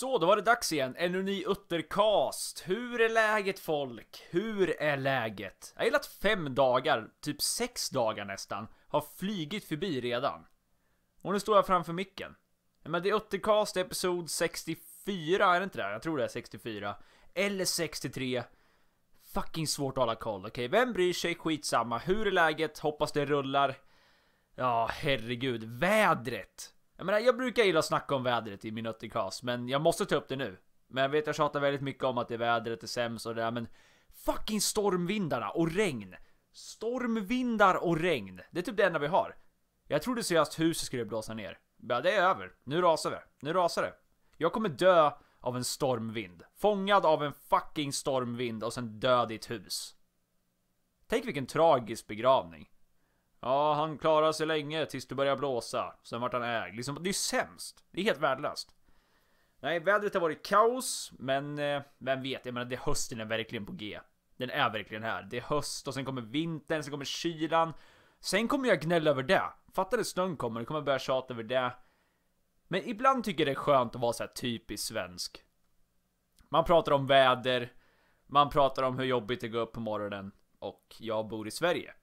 Så, då var det dags igen. Ännu ny Uttercast. Hur är läget folk? Hur är läget? Jag gillar att fem dagar, typ sex dagar nästan, har flygit förbi redan. Och nu står jag framför micken. Men det är Uttercast, episod 64, är det inte det? Jag tror det är 64. Eller 63. Fucking svårt att hålla koll. Okej, vem bryr sig? Skitsamma. Hur är läget? Hoppas det rullar. Ja, herregud. Vädret! Jag menar, jag brukar gilla att snacka om vädret i min Uttercast, men jag måste ta upp det nu. Men jag vet, jag tjatar väldigt mycket om att det är vädret är sämst och det där, men fucking stormvindarna och regn. Stormvindar och regn. Det är typ det enda vi har. Jag trodde seriöst huset skulle blåsa ner. Men det är över. Nu rasar vi. Nu rasar det. Jag kommer dö av en stormvind. Fångad av en fucking stormvind och sen död i ett hus. Tänk vilken tragisk begravning. Ja, han klarar sig länge tills det börjar blåsa. Sen vart han ägd. Liksom, det är sämst. Det är helt värdelöst. Nej, vädret har varit kaos, men eh, vem vet? Jag menar, det hösten är verkligen på G. Den är verkligen här. Det är höst och sen kommer vintern, sen kommer kylan. Sen kommer jag gnälla över det. Fattar det snön kommer, då kommer börja tjata över det. Men ibland tycker jag det är skönt att vara så här typiskt svensk. Man pratar om väder, man pratar om hur jobbigt det går upp på morgonen och jag bor i Sverige.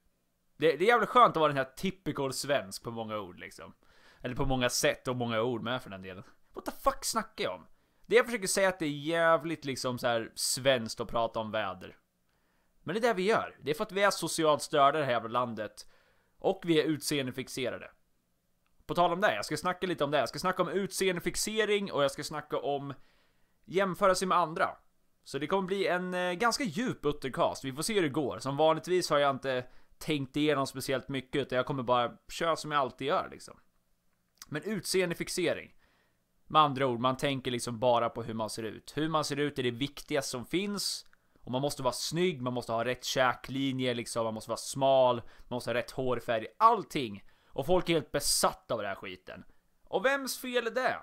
Det, det är jävligt skönt att vara den här typical svensk på många ord liksom. Eller på många sätt och många ord med för den delen. What the fuck snackar jag om? Det jag försöker säga är att det är jävligt liksom så här svenskt att prata om väder. Men det är det vi gör. Det är för att vi är socialt störda i det här jävla landet. Och vi är utseendefixerade. På tal om det, jag ska snacka lite om det. Jag ska snacka om utseendefixering och jag ska snacka om jämföra sig med andra. Så det kommer bli en eh, ganska djup uttercast. Vi får se hur det går. Som vanligtvis har jag inte tänkt igenom speciellt mycket utan jag kommer bara köra som jag alltid gör liksom. Men utseendefixering. Med andra ord, man tänker liksom bara på hur man ser ut. Hur man ser ut är det viktigaste som finns. Och man måste vara snygg, man måste ha rätt käklinje, liksom, man måste vara smal, man måste ha rätt hårfärg, allting. Och folk är helt besatta av den här skiten. Och vems fel är det?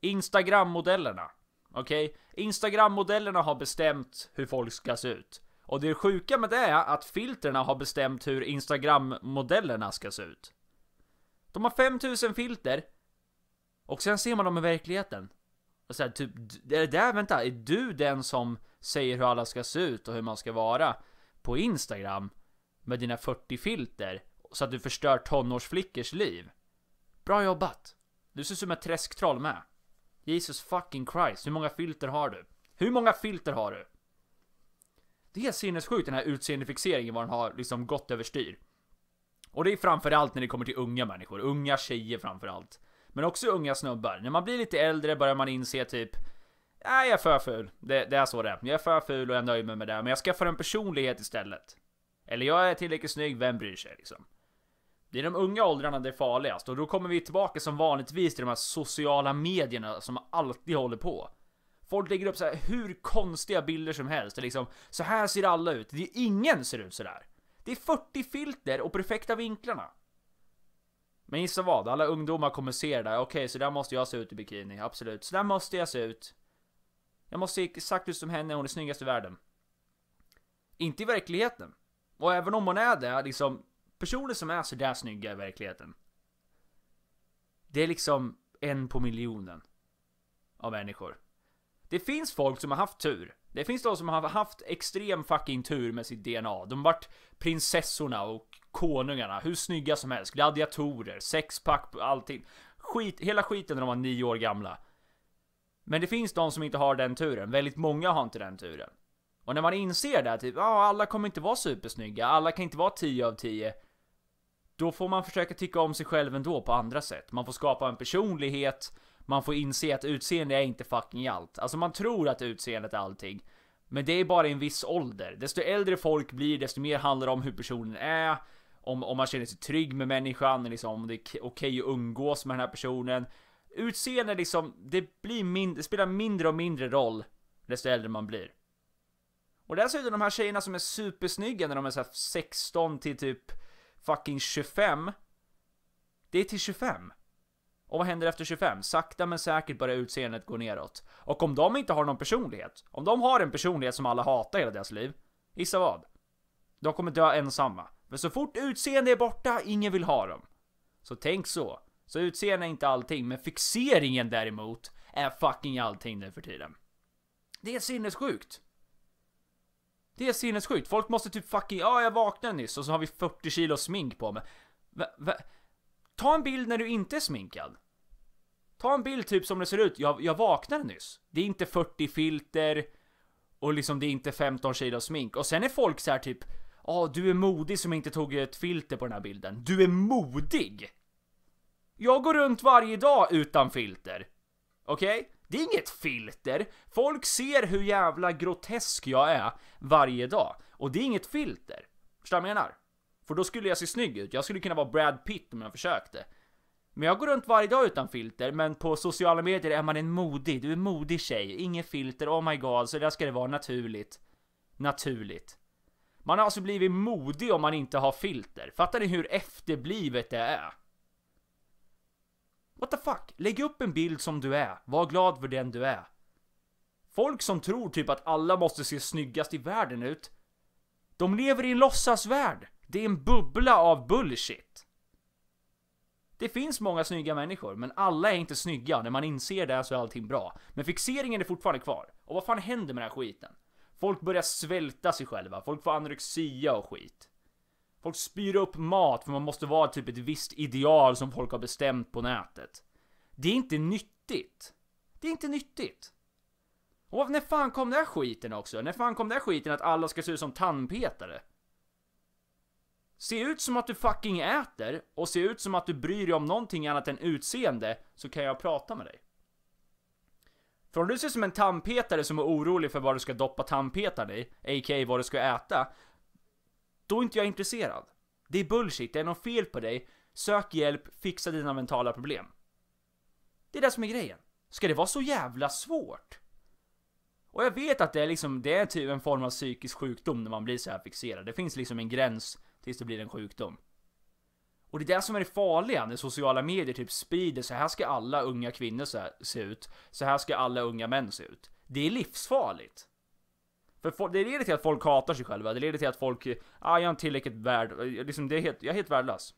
Instagrammodellerna Okej? Okay? instagram har bestämt hur folk ska se ut. Och det sjuka med det är att filterna har bestämt hur Instagram-modellerna ska se ut. De har 5000 filter, och sen ser man dem i verkligheten. Och så här, typ, är det där, vänta, är du den som säger hur alla ska se ut och hur man ska vara på Instagram med dina 40 filter så att du förstör tonårsflickors liv? Bra jobbat! Du ser ut som ett träsktroll med. Jesus fucking Christ, hur många filter har du? Hur många filter har du? Det är helt sinnessjukt den här utseendefixeringen vad den har liksom gått överstyr. Och det är framförallt när det kommer till unga människor, unga tjejer framförallt. Men också unga snubbar. När man blir lite äldre börjar man inse typ Nej, jag är för ful. Det, det är så det är. Jag är för ful och jag nöjer mig med det. Men jag skaffar en personlighet istället. Eller jag är tillräckligt snygg, vem bryr sig liksom? Det är de unga åldrarna det är farligast och då kommer vi tillbaka som vanligtvis till de här sociala medierna som alltid håller på. Folk lägger upp så här, hur konstiga bilder som helst. Det liksom, så här ser alla ut. Det är ingen ser ut sådär. Det är 40 filter och perfekta vinklarna. Men gissa vad? Alla ungdomar kommer se det där. Okej, okay, så där måste jag se ut i bikini. Absolut. Så där måste jag se ut. Jag måste se exakt ut som henne. Hon är snyggast i världen. Inte i verkligheten. Och även om hon är det, liksom. Personer som är sådär snygga i verkligheten. Det är liksom en på miljonen. Av människor. Det finns folk som har haft tur. Det finns de som har haft extrem fucking tur med sitt DNA. De har varit prinsessorna och konungarna, hur snygga som helst, gladiatorer, sexpack, allting. Skit, hela skiten när de var nio år gamla. Men det finns de som inte har den turen, väldigt många har inte den turen. Och när man inser det, typ, ja ah, alla kommer inte vara supersnygga, alla kan inte vara 10 av 10. Då får man försöka tycka om sig själv ändå på andra sätt. Man får skapa en personlighet man får inse att utseende är inte fucking allt. Alltså man tror att utseendet är allting. Men det är bara en viss ålder. Desto äldre folk blir, desto mer handlar det om hur personen är. Om, om man känner sig trygg med människan, liksom, om det är okej okay att umgås med den här personen. Utseende liksom, det, blir min, det spelar mindre och mindre roll desto äldre man blir. Och dessutom de här tjejerna som är supersnygga när de är så 16 till typ fucking 25. Det är till 25. Och vad händer efter 25? Sakta men säkert börjar utseendet gå neråt. Och om de inte har någon personlighet, om de har en personlighet som alla hatar hela deras liv, gissa vad? De kommer dö ensamma. Men så fort utseende är borta, ingen vill ha dem. Så tänk så. Så utseende är inte allting, men fixeringen däremot är fucking allting nu för tiden. Det är sinnessjukt. Det är sinnessjukt. Folk måste typ fucking, ja jag vaknade nyss och så har vi 40 kilo smink på mig. V Ta en bild när du inte är sminkad. Ta en bild typ som det ser ut, jag, jag vaknade nyss. Det är inte 40 filter och liksom det är inte 15 kilo smink. Och sen är folk så här typ, ja oh, du är modig som inte tog ett filter på den här bilden. Du är modig! Jag går runt varje dag utan filter. Okej? Okay? Det är inget filter. Folk ser hur jävla grotesk jag är varje dag. Och det är inget filter. Förstår du vad jag menar? För då skulle jag se snygg ut. Jag skulle kunna vara Brad Pitt om jag försökte. Men jag går runt varje dag utan filter, men på sociala medier är man en modig, du är en modig tjej, inget filter, oh my god, så där ska det vara naturligt. Naturligt. Man har alltså blivit modig om man inte har filter. Fattar ni hur efterblivet det är? What the fuck? Lägg upp en bild som du är, var glad för den du är. Folk som tror typ att alla måste se snyggast i världen ut, de lever i en låtsasvärld. Det är en bubbla av bullshit. Det finns många snygga människor, men alla är inte snygga. När man inser det så är allting bra. Men fixeringen är fortfarande kvar. Och vad fan händer med den här skiten? Folk börjar svälta sig själva, folk får anorexia och skit. Folk spyr upp mat för man måste vara typ ett visst ideal som folk har bestämt på nätet. Det är inte nyttigt. Det är inte nyttigt. Och när fan kom den här skiten också? När fan kom den här skiten att alla ska se ut som tandpetare? Se ut som att du fucking äter och se ut som att du bryr dig om någonting annat än utseende så kan jag prata med dig. För om du ser ut som en tandpetare som är orolig för vad du ska doppa tandpetaren i, a.k.a. vad du ska äta, då är inte jag intresserad. Det är bullshit, det är något fel på dig, sök hjälp, fixa dina mentala problem. Det är det som är grejen. Ska det vara så jävla svårt? Och jag vet att det är liksom, det är typ en form av psykisk sjukdom när man blir så här fixerad. Det finns liksom en gräns tills det blir en sjukdom. Och det är det som är det farliga när sociala medier typ sprider så här ska alla unga kvinnor se ut, så här ska alla unga män se ut. Det är livsfarligt. För det leder till att folk hatar sig själva, det leder till att folk, ah, jag är inte tillräckligt värd, liksom det är helt, jag är helt värdelös.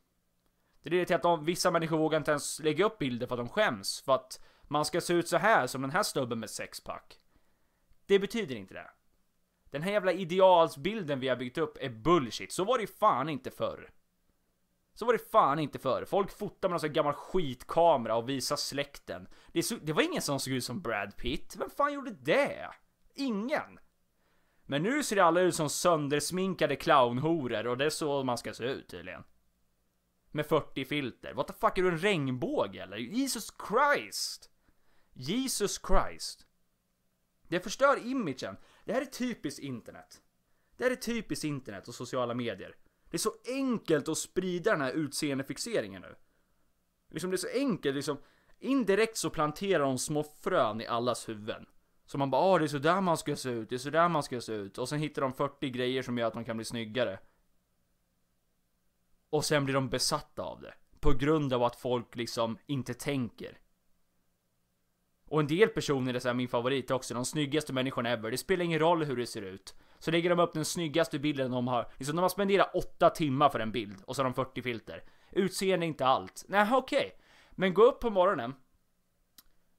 Det leder till att de, vissa människor vågar inte ens lägga upp bilder för att de skäms, för att man ska se ut så här som den här snubben med sexpack. Det betyder inte det. Den här jävla idealsbilden vi har byggt upp är bullshit. Så var det fan inte förr. Så var det fan inte förr. Folk fotar med någon sån gammal skitkamera och visar släkten. Det, så, det var ingen som såg ut som Brad Pitt. Vem fan gjorde det? Ingen. Men nu ser alla ut som söndersminkade clownhoror och det är så man ska se ut tydligen. Med 40 filter. What the fuck, är du en regnbåge eller? Jesus Christ! Jesus Christ. Det förstör imagen. Det här är typiskt internet. Det här är typiskt internet och sociala medier. Det är så enkelt att sprida den här utseendefixeringen nu. Liksom det är så enkelt liksom. Indirekt så planterar de små frön i allas huvuden. Så man bara ah, det är sådär man ska se ut, det är sådär man ska se ut. Och sen hittar de 40 grejer som gör att de kan bli snyggare. Och sen blir de besatta av det. På grund av att folk liksom inte tänker. Och en del personer är så min favorit också, de snyggaste människorna ever. Det spelar ingen roll hur det ser ut. Så lägger de upp den snyggaste bilden de har. Liksom de har spenderat 8 timmar för en bild och så har de 40 filter. Utseende är inte allt. Nej, okej. Okay. Men gå upp på morgonen.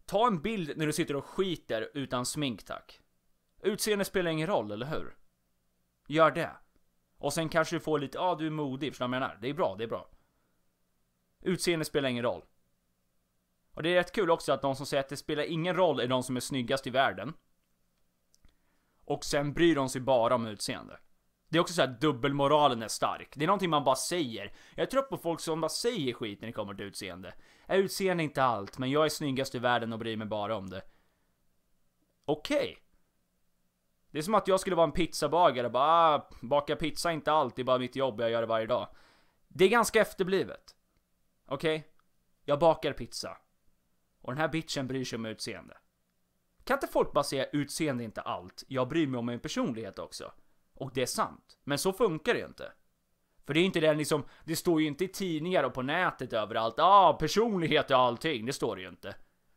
Ta en bild när du sitter och skiter utan smink tack. Utseende spelar ingen roll, eller hur? Gör det. Och sen kanske du får lite, ja ah, du är modig, förstår du vad jag menar? Det är bra, det är bra. Utseende spelar ingen roll. Och det är rätt kul också att de som säger att det spelar ingen roll är de som är snyggast i världen. Och sen bryr de sig bara om utseende. Det är också så att dubbelmoralen är stark. Det är någonting man bara säger. Jag är trött på folk som bara säger skit när det kommer till utseende. Är utseende inte allt, men jag är snyggast i världen och bryr mig bara om det. Okej. Okay. Det är som att jag skulle vara en pizzabagare och bara ah, baka pizza är inte allt, det är bara mitt jobb, jag gör det varje dag. Det är ganska efterblivet. Okej? Okay? Jag bakar pizza. Och den här bitchen bryr sig om utseende. Kan inte folk bara säga utseende är inte allt, jag bryr mig om min personlighet också? Och det är sant, men så funkar det ju inte. För det är inte det liksom, det står ju inte i tidningar och på nätet överallt, ah personlighet är allting, det står det ju inte.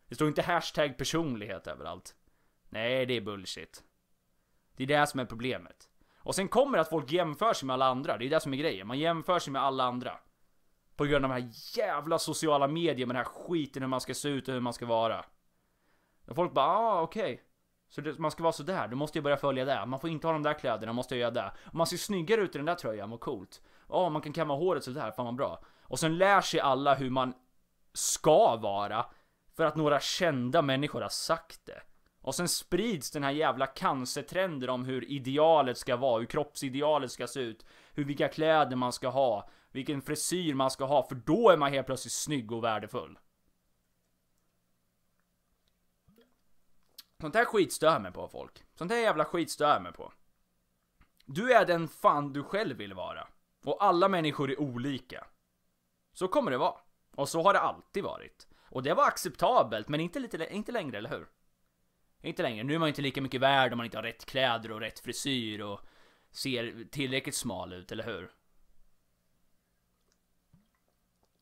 Det står inte hashtag personlighet överallt. Nej, det är bullshit. Det är det som är problemet. Och sen kommer det att folk jämför sig med alla andra, det är det som är grejen. Man jämför sig med alla andra. På grund av de här jävla sociala medier med den här skiten hur man ska se ut och hur man ska vara. Och folk bara, ah okej. Okay. Så det, man ska vara sådär, då måste jag börja följa det. Man får inte ha de där kläderna, måste jag göra det. Och man ser snyggare ut i den där tröjan, vad coolt. Ja, oh, man kan kamma håret sådär, fan vad bra. Och sen lär sig alla hur man ska vara. För att några kända människor har sagt det. Och sen sprids den här jävla cancertrenden om hur idealet ska vara, hur kroppsidealet ska se ut, hur vilka kläder man ska ha vilken frisyr man ska ha, för då är man helt plötsligt snygg och värdefull. Sånt här skit stör mig på folk. Sånt här jävla skit stör mig på. Du är den fan du själv vill vara. Och alla människor är olika. Så kommer det vara. Och så har det alltid varit. Och det var acceptabelt, men inte, lite, inte längre, eller hur? Inte längre. Nu är man inte lika mycket värd om man inte har rätt kläder och rätt frisyr och ser tillräckligt smal ut, eller hur?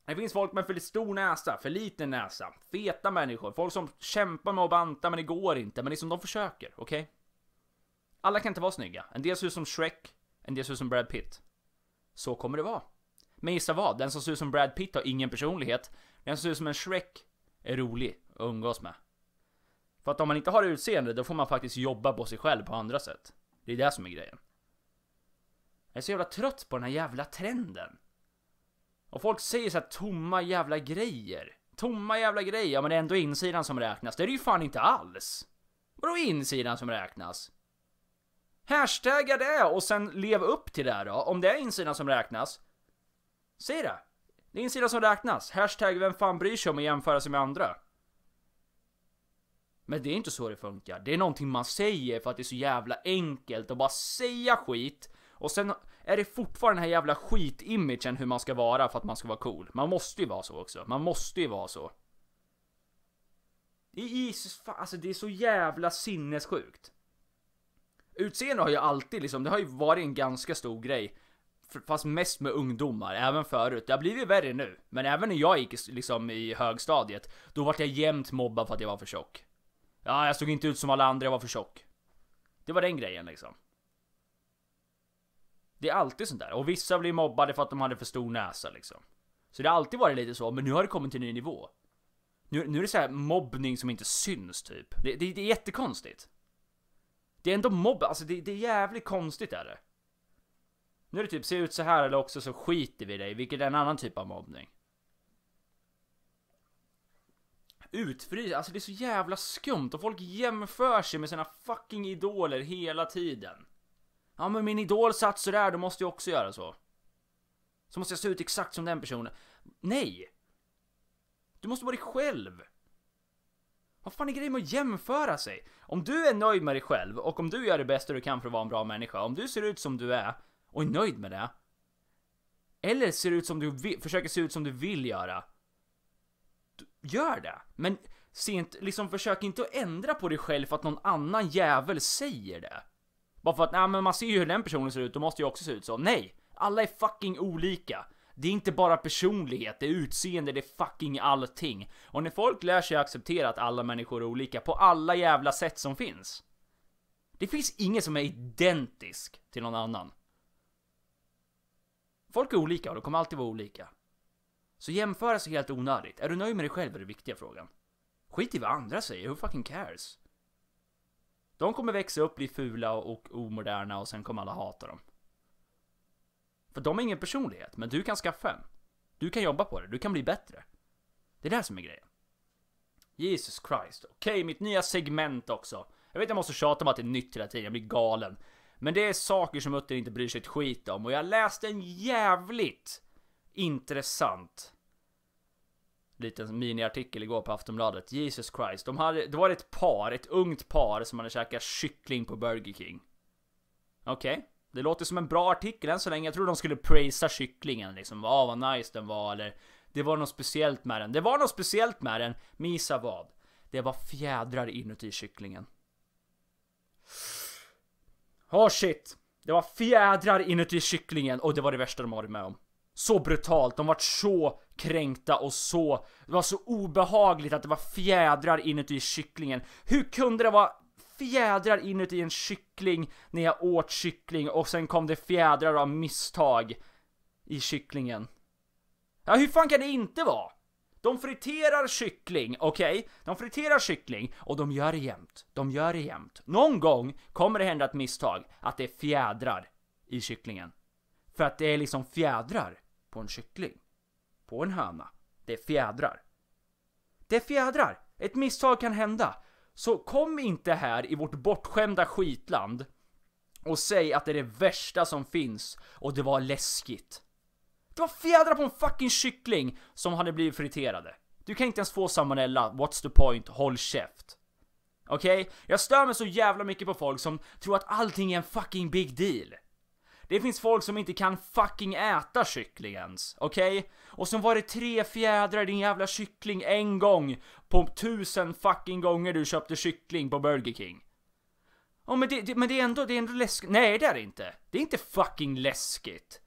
Det finns folk med för stor näsa, för liten näsa, feta människor, folk som kämpar med att banta men det går inte, men liksom de försöker, okej? Okay? Alla kan inte vara snygga. En del ser ut som Shrek, en del ser ut som Brad Pitt. Så kommer det vara. Men gissa vad? Den som ser ut som Brad Pitt har ingen personlighet. Den som ser ut som en Shrek är rolig att umgås med. För att om man inte har utseende, då får man faktiskt jobba på sig själv på andra sätt. Det är det som är grejen. Jag är så jävla trött på den här jävla trenden. Och folk säger så här tomma jävla grejer. Tomma jävla grejer, ja men det är ändå insidan som räknas. Det är det ju fan inte alls! Vadå insidan som räknas? Hashtagga det och sen lev upp till det då. Om det är insidan som räknas, säg det! Det är insidan som räknas. Hashtag vem fan bryr sig om att jämföra sig med andra? Men det är inte så det funkar. Det är någonting man säger för att det är så jävla enkelt att bara säga skit och sen är det fortfarande den här jävla skitimagen hur man ska vara för att man ska vara cool. Man måste ju vara så också. Man måste ju vara så. Jesus, fan, alltså det är så jävla sinnessjukt. Utseende har ju alltid liksom, det har ju varit en ganska stor grej. Fast mest med ungdomar, även förut. Det har blivit värre nu. Men även när jag gick liksom i högstadiet, då vart jag jämt mobbad för att jag var för tjock. Ja, jag såg inte ut som alla andra, jag var för tjock. Det var den grejen liksom. Det är alltid sånt där. Och vissa blir mobbade för att de hade för stor näsa liksom. Så det har alltid varit lite så, men nu har det kommit till en ny nivå. Nu, nu är det så här mobbning som inte syns typ. Det, det, det är jättekonstigt. Det är ändå mobb, alltså det, det är jävligt konstigt är det. Nu är det typ, se ut så här eller också så skiter vi dig, vilket är en annan typ av mobbning. Utfrys, alltså det är så jävla skumt och folk jämför sig med sina fucking idoler hela tiden. Ja men min idol satt sådär, då måste jag också göra så. Så måste jag se ut exakt som den personen. Nej! Du måste vara dig själv! Vad fan är grejen med att jämföra sig? Om du är nöjd med dig själv och om du gör det bästa du kan för att vara en bra människa, om du ser ut som du är och är nöjd med det. Eller ser ut som du vill, försöker se ut som du vill göra. Gör det! Men se inte, liksom försök inte att ändra på dig själv för att någon annan jävel säger det. Bara för att nej, men man ser ju hur den personen ser ut, då måste jag också se ut så. Nej! Alla är fucking olika. Det är inte bara personlighet, det är utseende, det är fucking allting. Och när folk lär sig acceptera att alla människor är olika på alla jävla sätt som finns. Det finns ingen som är identisk till någon annan. Folk är olika och de kommer alltid vara olika. Så jämföra är helt onödigt. Är du nöjd med dig själv är den viktiga frågan. Skit i vad andra säger, who fucking cares? De kommer växa upp, bli fula och omoderna och sen kommer alla hata dem. För de har ingen personlighet, men du kan skaffa en. Du kan jobba på det, du kan bli bättre. Det är det här som är grejen. Jesus Christ. Okej, okay, mitt nya segment också. Jag vet jag måste tjata om att det är nytt hela tiden, jag blir galen. Men det är saker som Utter inte bryr sig ett skit om och jag läste en jävligt intressant liten miniartikel igår på Aftonbladet. Jesus Christ. De hade, det var ett par, ett ungt par som hade käkat kyckling på Burger King. Okej. Okay. Det låter som en bra artikel än så länge. Jag tror de skulle prisa kycklingen liksom. Ah, vad nice den var eller det var något speciellt med den. Det var något speciellt med den, men gissa vad? Det var fjädrar inuti kycklingen. Oh shit! Det var fjädrar inuti kycklingen och det var det värsta de varit med om. Så brutalt, de vart så kränkta och så, det var så obehagligt att det var fjädrar inuti kycklingen. Hur kunde det vara fjädrar inuti en kyckling när jag åt kyckling och sen kom det fjädrar av misstag i kycklingen? Ja, hur fan kan det inte vara? De friterar kyckling, okej? Okay? De friterar kyckling och de gör det jämt. De gör det jämt. Någon gång kommer det hända ett misstag att det är fjädrar i kycklingen. För att det är liksom fjädrar på en kyckling på en höna. Det är fjädrar. Det är fjädrar! Ett misstag kan hända. Så kom inte här i vårt bortskämda skitland och säg att det är det värsta som finns och det var läskigt. Det var fjädrar på en fucking kyckling som hade blivit friterade. Du kan inte ens få salmonella, what's the point, håll käft. Okej? Okay? Jag stör mig så jävla mycket på folk som tror att allting är en fucking big deal. Det finns folk som inte kan fucking äta kyckling ens, okej? Okay? Och som var det tre fjädrar din jävla kyckling en gång på tusen fucking gånger du köpte kyckling på Burger King. oh, men, det, det, men det är ändå, det är ändå läskigt. Nej det är det inte. Det är inte fucking läskigt.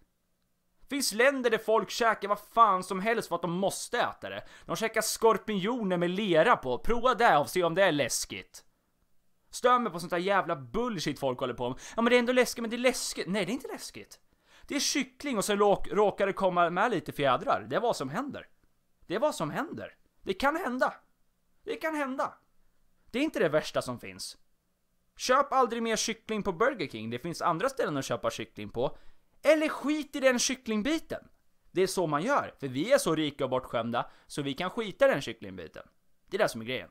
Finns länder där folk käkar vad fan som helst för att de måste äta det. De käkar skorpioner med lera på. Prova det och se om det är läskigt. Stör mig på sånt där jävla bullshit folk håller på med. Ja men det är ändå läskigt, men det är läskigt. Nej det är inte läskigt. Det är kyckling och så råkar det komma med lite fjädrar. Det är vad som händer. Det är vad som händer. Det kan hända. Det kan hända. Det är inte det värsta som finns. Köp aldrig mer kyckling på Burger King, det finns andra ställen att köpa kyckling på. Eller skit i den kycklingbiten! Det är så man gör, för vi är så rika och bortskämda så vi kan skita i den kycklingbiten. Det är det som är grejen.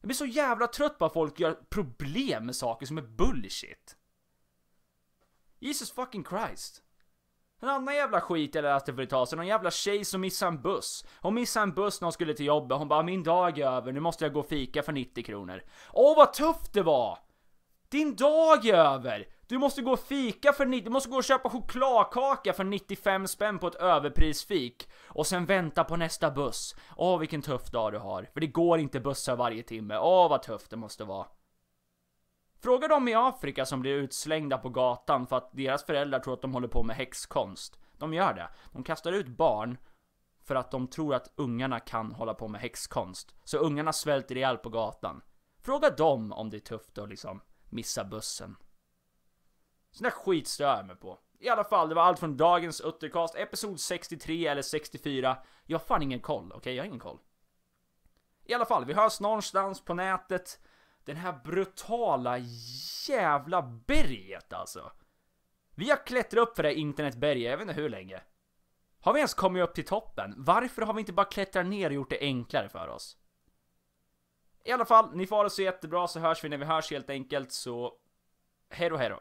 Jag blir så jävla trött på att folk gör problem med saker som är bullshit. Jesus fucking Christ. En annan jävla skit jag läste för ett tag sedan, en jävla tjej som missade en buss. Hon missade en buss när hon skulle till jobbet, hon bara 'Min dag är över, nu måste jag gå och fika för 90 kronor' Åh vad tufft det var! Din dag är över! Du måste gå och fika för 90, du måste gå och köpa chokladkaka för 95 spänn på ett överprisfik. Och sen vänta på nästa buss. Åh vilken tuff dag du har. För det går inte bussar varje timme. Åh vad tufft det måste vara. Fråga dem i Afrika som blir utslängda på gatan för att deras föräldrar tror att de håller på med häxkonst. De gör det. De kastar ut barn för att de tror att ungarna kan hålla på med häxkonst. Så ungarna svälter ihjäl på gatan. Fråga dem om det är tufft att liksom missa bussen. Sån där skit stör jag mig på. I alla fall, det var allt från dagens Uttercast, episod 63 eller 64. Jag har fan ingen koll, okej? Okay? Jag har ingen koll. I alla fall, vi hörs någonstans på nätet. Den här brutala jävla berget alltså. Vi har klättrat upp för det här internetberget, jag vet inte hur länge. Har vi ens kommit upp till toppen? Varför har vi inte bara klättrat ner och gjort det enklare för oss? I alla fall, ni får ha det så jättebra så hörs vi när vi hörs helt enkelt så... Hej då, hej då.